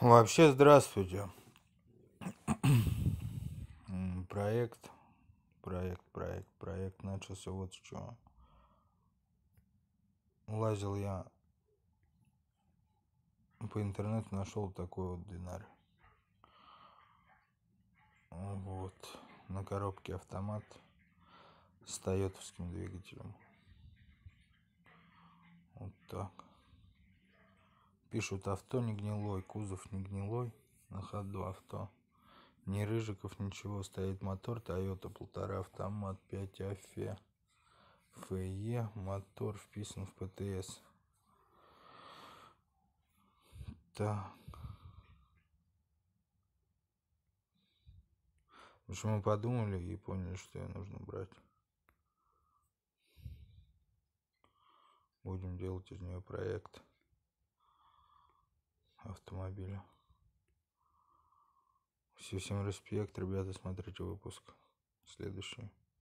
Вообще, здравствуйте. Проект, проект, проект, проект начался вот с чего. Лазил я по интернету, нашел такой вот динар. Вот, на коробке автомат с тойотовским двигателем. Вот так. Пишут, авто не гнилой, кузов не гнилой, на ходу авто. Ни Рыжиков, ничего, стоит мотор Тойота полтора автомат, 5 АФЕ. ФЕ, мотор вписан в ПТС. Так. Потому что мы подумали и поняли, что ее нужно брать. Будем делать из нее проект автомобиля. Всем респект, ребята, смотрите выпуск следующий.